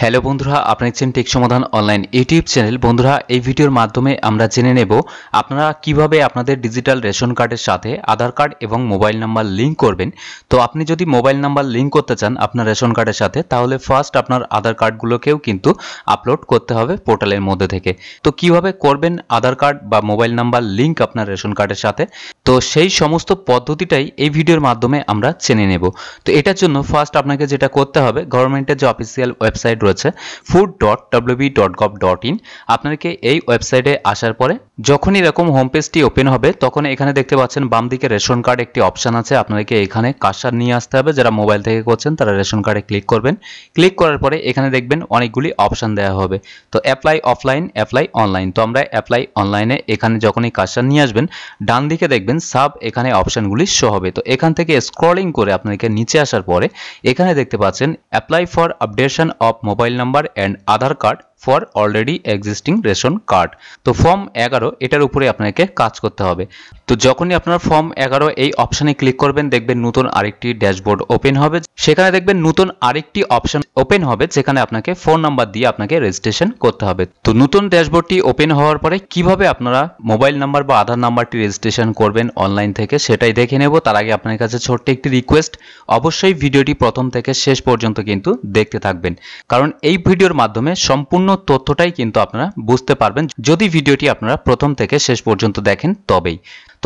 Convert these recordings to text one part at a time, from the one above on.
hello বন্ধুরা আপনারা দেখছেন টেক সমাধান অনলাইন ইউটিউব চ্যানেল বন্ধুরা এই ভিডিওর মাধ্যমে আমরা জেনে নেব আপনারা কিভাবে আপনাদের ডিজিটাল রেশন কার্ডের সাথে আধার কার্ড এবং মোবাইল নাম্বার লিঙ্ক করবেন তো আপনি যদি মোবাইল নাম্বার লিঙ্ক করতে চান আপনার রেশন কার্ডের সাথে তাহলে ফার্স্ট আপনার আধার কার্ডগুলোকেও কিন্তু আপলোড করতে হবে পোর্টালের মধ্যে থেকে তো কিভাবে করবেন আধার কার্ড বা মোবাইল নাম্বার লিঙ্ক আপনার রেশন কার্ডের সাথে তো সেই সমস্ত পদ্ধতিটাই এই ভিডিওর মাধ্যমে আমরা চেনে নেব তো এটার জন্য ফার্স্ট আপনাকে যেটা করতে হবে গভর্নমেন্টের যে অফিসিয়াল ওয়েবসাইট রয়েছে food dot WB dot gov dot in আপনাদেরকে এই ওয়েবসাইটে আসার পরে যখন এরকম হোম পেজটি ওপেন হবে তখন এখানে দেখতে পাচ্ছেন বাম দিকে রেশন কার্ড একটি অপশান আছে আপনাদেরকে এখানে কাশার নিয়ে আসতে হবে যারা মোবাইল থেকে করছেন তারা রেশন কার্ডে ক্লিক করবেন ক্লিক করার পরে এখানে দেখবেন অনেকগুলি অপশান দেওয়া হবে তো অ্যাপ্লাই অফলাইন অ্যাপ্লাই অনলাইন তো আমরা অ্যাপ্লাই অনলাইনে এখানে যখনই কাশার নিয়ে আসবেন ডান দিকে দেখবেন সাব এখানে অপশানগুলি শো হবে তো এখান থেকে স্ক্রলিং করে আপনাদেরকে নিচে আসার পরে এখানে দেখতে পাচ্ছেন apply for updation of mobile number and Aadhaar card for already existing ration card তো ফর্ম এগারো এটার উপরে আপনাকে কাজ করতে হবে তো যখনই আপনার ফর্ম এগারো এই অপশানে ক্লিক করবেন দেখবেন নতুন আরেকটি ড্যাশবোর্ড ওপেন হবে সেখানে দেখবেন নতুন আরেকটি অপশান ওপেন হবে যেখানে আপনাকে ফোন নাম্বার দিয়ে আপনাকে রেজিস্ট্রেশন করতে হবে তো নতুন ড্যাশবোর্ডটি ওপেন হওয়ার পরে কিভাবে আপনারা মোবাইল নাম্বার বা আধার নাম্বারটি রেজিস্ট্রেশন করবেন অনলাইন থেকে সেটাই দেখে নেব তার আগে আপনার কাছে ছোট্ট একটি রিকোয়েস্ট অবশ্যই ভিডিওটি প্রথম থেকে শেষ পর্যন্ত কিন্তু দেখতে থাকবেন কারণ এই ভিডিওর মাধ্যমে সম্পূর্ণ সম্পূর্ণ তথ্যটাই কিন্তু আপনারা বুঝতে পারবেন যদি ভিডিওটি আপনারা প্রথম থেকে শেষ পর্যন্ত দেখেন তবেই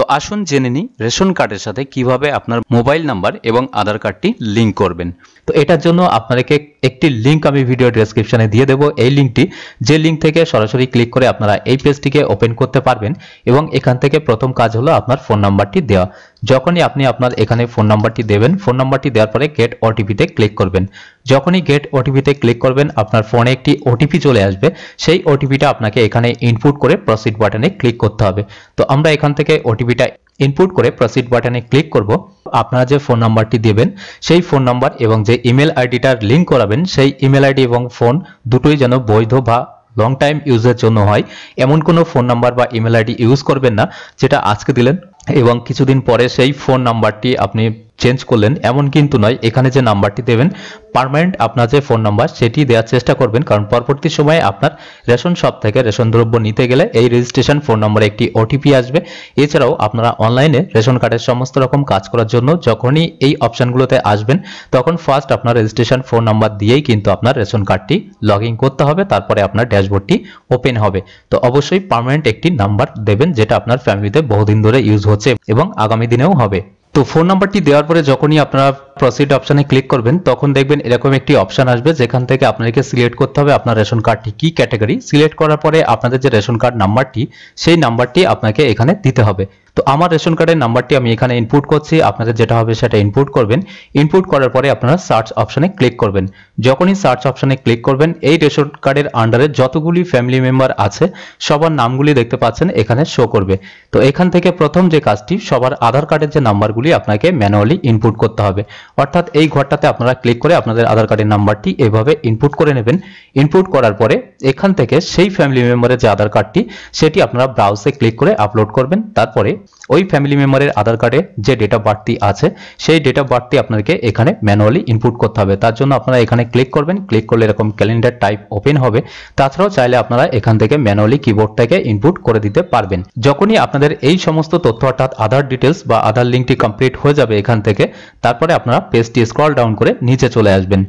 তো আসুন জেনে নিই রেশন কার্ডের সাথে কিভাবে আপনার মোবাইল নাম্বার এবং আধার কার্ডটি লিঙ্ক করবেন তো এটার জন্য আপনাদেরকে একটি লিঙ্ক আমি ভিডিও ডেসক্রিপশনে দিয়ে দেবো এই লিঙ্কটি যে লিঙ্ক থেকে সরাসরি ক্লিক করে আপনারা এই পেজটিকে ওপেন করতে পারবেন এবং এখান থেকে প্রথম কাজ হলো আপনার ফোন নাম্বারটি দেওয়া যখনই আপনি আপনার এখানে ফোন নাম্বারটি দেবেন ফোন নাম্বারটি দেওয়ার পরে গেট ওটিপিতে ক্লিক করবেন যখনই গেট ওটিপিতে ক্লিক করবেন আপনার ফোনে একটি ওটিপি চলে আসবে সেই ওটিপিটা আপনাকে এখানে ইনপুট করে প্রসিড বাটনে ক্লিক করতে হবে তো আমরা এখান থেকে ওটিপি ওটিপিটা ইনপুট করে প্রসিড বাটনে ক্লিক করব আপনারা যে ফোন নাম্বারটি দেবেন সেই ফোন নাম্বার এবং যে ইমেল আইডিটার লিঙ্ক করাবেন সেই ইমেল আইডি এবং ফোন দুটোই যেন বৈধ বা লং টাইম ইউজের জন্য হয় এমন কোনো ফোন নাম্বার বা ইমেল আইডি ইউজ করবেন না যেটা আজকে দিলেন এবং কিছুদিন পরে সেই ফোন নাম্বারটি আপনি চেঞ্জ করলেন এমন কিন্তু নয় এখানে যে নাম্বারটি দেবেন পারমানেন্ট আপনার যে ফোন নাম্বার সেটি দেওয়ার চেষ্টা করবেন কারণ পরবর্তী সময়ে আপনার রেশন শপ থেকে রেশন দ্রব্য নিতে গেলে এই রেজিস্ট্রেশন ফোন নম্বরে একটি ওটিপি আসবে এছাড়াও আপনারা অনলাইনে রেশন কার্ডের সমস্ত রকম কাজ করার জন্য যখনই এই অপশানগুলোতে আসবেন তখন ফার্স্ট আপনার রেজিস্ট্রেশন ফোন নাম্বার দিয়েই কিন্তু আপনার রেশন কার্ডটি লগ করতে হবে তারপরে আপনার ড্যাশবোর্ডটি ওপেন হবে তো অবশ্যই পারমানেন্ট একটি নাম্বার দেবেন যেটা আপনার ফ্যামিলিতে বহুদিন ধরে ইউজ হচ্ছে এবং আগামী দিনেও হবে তো ফোন নাম্বারটি দেওয়ার পরে যখনই আপনারা প্রসিড অপশানে ক্লিক করবেন তখন দেখবেন এরকম একটি অপশান আসবে যেখান থেকে আপনাকে সিলেক্ট করতে হবে আপনার রেশন কার্ডটি কি ক্যাটাগরি সিলেক্ট করার পরে আপনাদের যে রেশন কার্ড নাম্বারটি সেই নাম্বারটি আপনাকে এখানে দিতে হবে তো আমার রেশন কার্ডের নাম্বারটি আমি এখানে ইনপুট করছি আপনাদের যেটা হবে সেটা ইনপুট করবেন ইনপুট করার পরে আপনারা সার্চ অপশানে ক্লিক করবেন যখনই সার্চ অপশানে ক্লিক করবেন এই রেশন কার্ডের আন্ডারে যতগুলি ফ্যামিলি মেম্বার আছে সবার নামগুলি দেখতে পাচ্ছেন এখানে শো করবে তো এখান থেকে প্রথম যে কাজটি সবার আধার কার্ডের যে নাম্বারগুলি আপনাকে ম্যানুয়ালি ইনপুট করতে হবে অর্থাৎ এই ঘরটাতে আপনারা ক্লিক করে আপনাদের আধার কার্ডের নাম্বারটি এভাবে ইনপুট করে নেবেন ইনপুট করার পরে এখান থেকে সেই ফ্যামিলি মেম্বারের যে আধার কার্ডটি সেটি আপনারা ব্রাউজে ক্লিক করে আপলোড করবেন তারপরে ওই ফ্যামিলি মেম্বারের আধার কার্ডে যে ডেটা বার্থটি আছে সেই ডেটা বার্থটি আপনাকে এখানে ম্যানুয়ালি ইনপুট করতে হবে তার জন্য আপনারা এখানে ক্লিক করবেন ক্লিক করলে এরকম ক্যালেন্ডার টাইপ ওপেন হবে তাছাড়াও চাইলে আপনারা এখান থেকে ম্যানুয়ালি কিবোর্ডটাকে ইনপুট করে দিতে পারবেন যখনই আপনাদের এই সমস্ত তথ্য অর্থাৎ আধার ডিটেলস বা আধার লিঙ্কটি কমপ্লিট হয়ে যাবে এখান থেকে তারপরে আপনারা পেজটি স্ক্রল ডাউন করে নিচে চলে আসবেন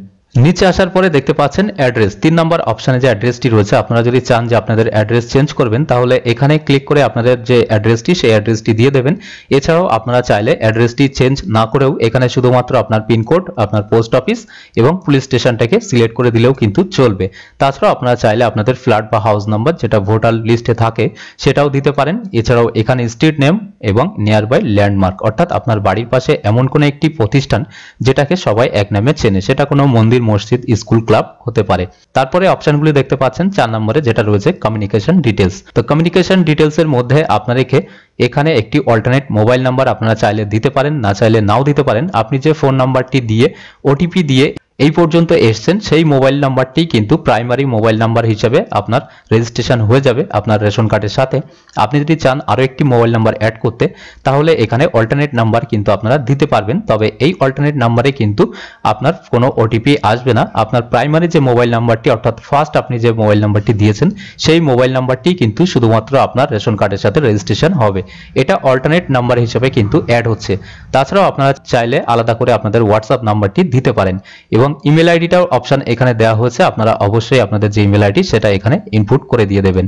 নিচে আসার পরে দেখতে পাচ্ছেন অ্যাড্রেস তিন নম্বর অপশানে যে অ্যাড্রেসটি রয়েছে আপনারা যদি চান যে আপনাদের অ্যাড্রেস চেঞ্জ করবেন তাহলে এখানে ক্লিক করে আপনাদের যে অ্যাড্রেসটি সেই অ্যাড্রেসটি দিয়ে দেবেন এছাড়াও আপনারা চাইলে অ্যাড্রেসটি চেঞ্জ না করেও এখানে শুধুমাত্র আপনার পিনকোড আপনার পোস্ট অফিস এবং পুলিশ স্টেশনটাকে সিলেক্ট করে দিলেও কিন্তু চলবে তাছাড়াও আপনারা চাইলে আপনাদের ফ্ল্যাট বা হাউস নাম্বার যেটা ভোটার লিস্টে থাকে সেটাও দিতে পারেন এছাড়াও এখানে স্ট্রিট নেম এবং নিয়ার বাই ল্যান্ডমার্ক অর্থাৎ আপনার বাড়ির পাশে এমন কোনো একটি প্রতিষ্ঠান যেটাকে সবাই এক নামে চেনে সেটা কোনো মন্দির মসজিদ স্কুল ক্লাব হতে পারে তারপরে অপশনগুলি দেখতে পাচ্ছেন চার নম্বরে যেটা রয়েছে কমিউনিকেশন ডিটেলস তো কমিউনিকেশন ডিটেলস এর মধ্যে আপনাদেরকে এখানে একটি অল্টারনেট মোবাইল নাম্বার আপনারা চাইলে দিতে পারেন না চাইলে নাও দিতে পারেন আপনি যে ফোন নাম্বারটি দিয়ে ওটিপি দিয়ে এই পর্যন্ত এসছেন সেই মোবাইল নাম্বারটি কিন্তু প্রাইমারি মোবাইল নাম্বার হিসেবে আপনার রেজিস্ট্রেশন হয়ে যাবে আপনার রেশন কার্ডের সাথে আপনি যদি চান আরও একটি মোবাইল নাম্বার অ্যাড করতে তাহলে এখানে অল্টারনেট নাম্বার কিন্তু আপনারা দিতে পারবেন তবে এই অল্টারনেট নাম্বারে কিন্তু আপনার কোনো ওটিপি আসবে না আপনার প্রাইমারি যে মোবাইল নাম্বারটি অর্থাৎ ফার্স্ট আপনি যে মোবাইল নাম্বারটি দিয়েছেন সেই মোবাইল নাম্বারটি কিন্তু শুধুমাত্র আপনার রেশন কার্ডের সাথে রেজিস্ট্রেশন হবে এটা অল্টারনেট নাম্বার হিসেবে কিন্তু অ্যাড হচ্ছে তাছাড়াও আপনারা চাইলে আলাদা করে আপনাদের হোয়াটসঅ্যাপ নাম্বারটি দিতে পারেন এবং ইমেল আইডিটাও অপশান এখানে দেওয়া হয়েছে আপনারা অবশ্যই আপনাদের যে ইমেল আইডি সেটা এখানে ইনপুট করে দিয়ে দেবেন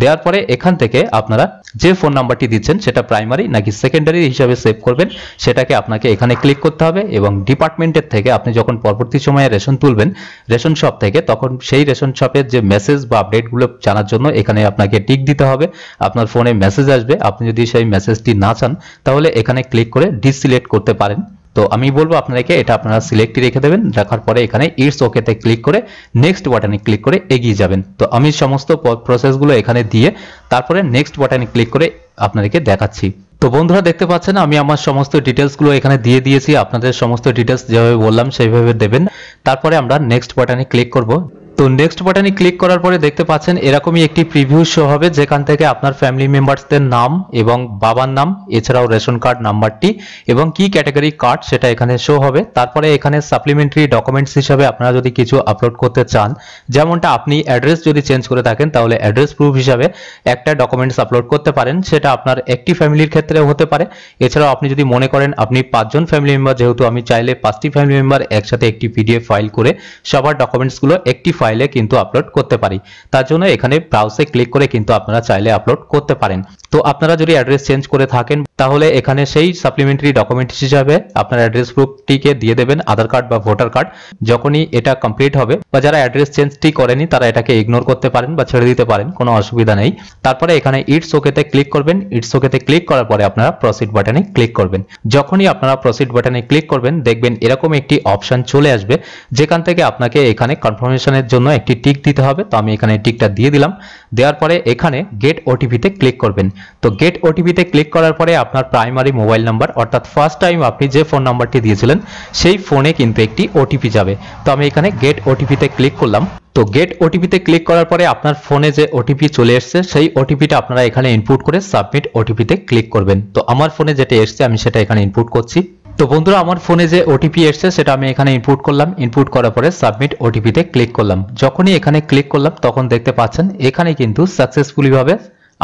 দেওয়ার পরে এখান থেকে আপনারা যে ফোন নাম্বারটি দিচ্ছেন সেটা প্রাইমারি নাকি সেকেন্ডারি হিসাবে সেভ করবেন সেটাকে আপনাকে এখানে ক্লিক করতে হবে এবং ডিপার্টমেন্টের থেকে আপনি যখন পরবর্তী সময়ে রেশন তুলবেন রেশন শপ থেকে তখন সেই রেশন শপের যে মেসেজ বা আপডেটগুলো জানার জন্য এখানে আপনাকে টিক দিতে হবে আপনার ফোনে মেসেজ আসবে আপনি যদি সেই মেসেজটি না চান তাহলে এখানে ক্লিক করে ডিসিলেক্ট করতে পারেন তো আমি বলবো আপনাদেরকে এটা আপনারা সিলেক্টই রেখে দেবেন রাখার পরে এখানে ইটস ওকেতে ক্লিক করে নেক্সট বাটনে ক্লিক করে এগিয়ে যাবেন তো আমি সমস্ত প্রসেসগুলো এখানে দিয়ে তারপরে নেক্সট বাটনে ক্লিক করে আপনাদেরকে দেখাচ্ছি তো বন্ধুরা দেখতে পাচ্ছেন আমি আমার সমস্ত ডিটেলসগুলো এখানে দিয়ে দিয়েছি আপনাদের সমস্ত ডিটেলস যেভাবে বললাম সেইভাবে দেবেন তারপরে আমরা নেক্সট বাটনে ক্লিক করব তো নেক্সট বাটনে ক্লিক করার পরে দেখতে পাচ্ছেন এরকমই একটি প্রিভিউ শো হবে যেখান থেকে আপনার ফ্যামিলি মেম্বারসদের নাম এবং বাবার নাম এছাড়াও রেশন কার্ড নাম্বারটি এবং কি ক্যাটাগরি কার্ড সেটা এখানে শো হবে তারপরে এখানে সাপ্লিমেন্টারি ডকুমেন্টস হিসাবে আপনারা যদি কিছু আপলোড করতে চান যেমনটা আপনি অ্যাড্রেস যদি চেঞ্জ করে থাকেন তাহলে অ্যাড্রেস প্রুফ হিসাবে একটা ডকুমেন্টস আপলোড করতে পারেন সেটা আপনার একটি ফ্যামিলির ক্ষেত্রে হতে পারে এছাড়াও আপনি যদি মনে করেন আপনি পাঁচজন ফ্যামিলি মেম্বার যেহেতু আমি চাইলে পাঁচটি ফ্যামিলি মেম্বার একসাথে একটি পিডিএফ ফাইল করে সবার ডকুমেন্টসগুলো একটি ফাইল ফাইলে কিন্তু আপলোড করতে পারি তার জন্য এখানে ব্রাউজে ক্লিক করে কিন্তু আপনারা চাইলে আপলোড করতে পারেন তো আপনারা যদি অ্যাড্রেস চেঞ্জ করে থাকেন তাহলে এখানে সেই সাপ্লিমেন্টারি ডকুমেন্ট হিসাবে আপনার অ্যাড্রেস প্রুফটিকে দিয়ে দেবেন আধার কার্ড বা ভোটার কার্ড যখনই এটা কমপ্লিট হবে বা যারা অ্যাড্রেস চেঞ্জটি করেনি তারা এটাকে ইগনোর করতে পারেন বা ছেড়ে দিতে পারেন কোনো অসুবিধা নেই তারপরে এখানে ইটস ওকেতে ক্লিক করবেন ইটস ওকেতে ক্লিক করার পরে আপনারা প্রসিড বাটনে ক্লিক করবেন যখনই আপনারা প্রসিড বাটনে ক্লিক করবেন দেখবেন এরকম একটি অপশন চলে আসবে যেখান থেকে আপনাকে এখানে কনফার্মেশনের জন্য জন্য একটি টিক দিতে হবে তো আমি এখানে টিকটা দিয়ে দিলাম দেওয়ার পরে এখানে গেট ওটিপিতে ক্লিক করবেন তো গেট ওটিপিতে ক্লিক করার পরে আপনার প্রাইমারি মোবাইল নাম্বার অর্থাৎ ফার্স্ট টাইম আপনি যে ফোন নাম্বারটি দিয়েছিলেন সেই ফোনে কিন্তু একটি ওটিপি যাবে তো আমি এখানে গেট ওটিপিতে ক্লিক করলাম তো গেট ওটিপিতে ক্লিক করার পরে আপনার ফোনে যে ওটিপি চলে এসছে সেই ওটিপিটা আপনারা এখানে ইনপুট করে সাবমিট ওটিপিতে ক্লিক করবেন তো আমার ফোনে যেটা এসছে আমি সেটা এখানে ইনপুট করছি তো বন্ধুরা আমার ফোনে যে ওটিপি এসছে সেটা আমি এখানে ইনপুট করলাম ইনপুট করার পরে সাবমিট ওটিপিতে ক্লিক করলাম যখনই এখানে ক্লিক করলাম তখন দেখতে পাচ্ছেন এখানে কিন্তু সাকসেসফুলিভাবে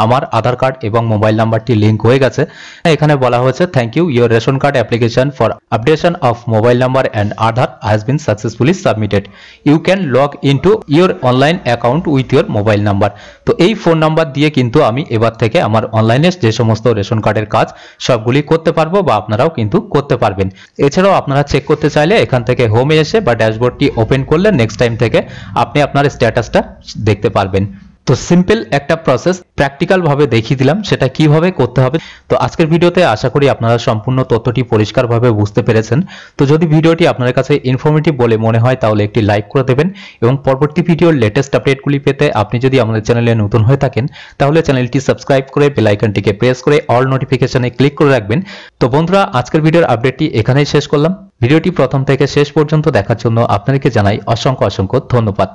আমার আধার কার্ড এবং মোবাইল নাম্বারটি লিঙ্ক হয়ে গেছে এখানে বলা হয়েছে thank you your ration card application for updation of mobile number and Aadhaar has been successfully submitted you can log in to your online account with your mobile number তো এই phone number দিয়ে কিন্তু আমি এবার থেকে আমার অনলাইনে যে সমস্ত রেশন কার্ডের কাজ সবগুলি করতে পারবো বা আপনারাও কিন্তু করতে পারবেন এছাড়াও আপনারা চেক করতে চাইলে এখান থেকে হোমে এসে বা ড্যাশবোর্ডটি ওপেন করলে নেক্সট টাইম থেকে আপনি আপনার স্ট্যাটাসটা দেখতে পারবেন তো সিম্পল একটা প্রসেস প্র্যাকটিক্যাল ভাবে দেখিয়ে দিলাম সেটা কিভাবে করতে হবে তো আজকের ভিডিওতে আশা করি আপনারা সম্পূর্ণ তথ্যটি পরিষ্কারভাবে বুঝতে পেরেছেন তো যদি ভিডিওটি আপনার কাছে ইনফরমেটিভ বলে মনে হয় তাহলে একটি লাইক করে দেবেন এবং পরবর্তী ভিডিওর লেটেস্ট আপডেটগুলি পেতে আপনি যদি আমাদের চ্যানেলে নতুন হয়ে থাকেন তাহলে চ্যানেলটি সাবস্ক্রাইব করে বেল আইকনটিকে প্রেস করে অল নোটিফিকেশনে ক্লিক করে রাখবেন তো বন্ধুরা আজকের ভিডিওর আপডেটটি এখানেই শেষ করলাম ভিডিওটি প্রথম থেকে শেষ পর্যন্ত দেখার জন্য আপনাদেরকে জানাই অসংখ্য অসংখ্য ধন্যবাদ